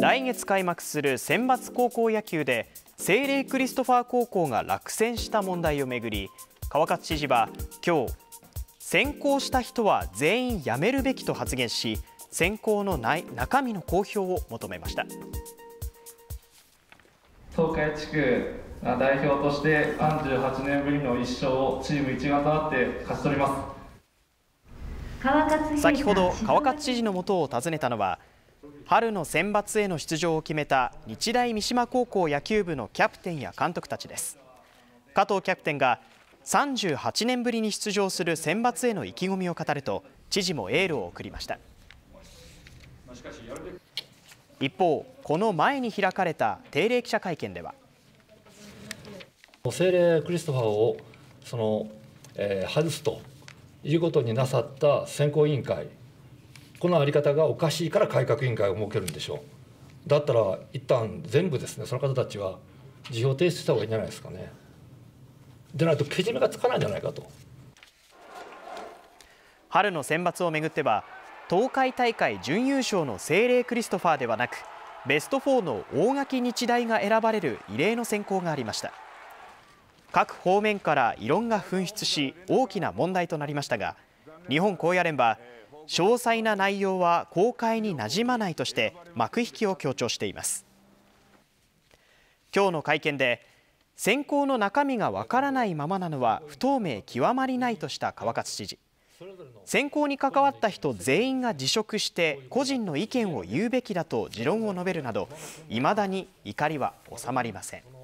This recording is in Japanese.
来月開幕する選抜高校野球で聖霊クリストファー高校が落選した問題をめぐり川勝知事は今日選考した人は全員辞めるべきと発言し選考のない中身の公表を求めました東海地区代表として38年ぶりの1勝をチーム一丸となって勝ち取ります先ほど川勝知事のもとを訪ねたのは春の選抜への出場を決めた日大三島高校野球部のキャプテンや監督たちです加藤キャプテンが38年ぶりに出場する選抜への意気込みを語ると知事もエールを送りました一方この前に開かれた定例記者会見では精霊クリストファーをその、えー、外すということになさった選考委員会このあり方がおかしいから改革委員会を設けるんでしょう。だったら、一旦全部ですね、その方たちは辞表提出した方がいいんじゃないですかね。でないと、けじめがつかないんじゃないかと。春の選抜をめぐっては、東海大会準優勝の聖霊クリストファーではなく、ベスト4の大垣日大が選ばれる異例の選考がありました。各方面から異論が噴出し大きな問題となりましたが日本高野連は詳細な内容は公開になじまないとして幕引きを強調しています今日の会見で選考の中身がわからないままなのは不透明極まりないとした川勝知事選考に関わった人全員が辞職して個人の意見を言うべきだと持論を述べるなどいまだに怒りは収まりません。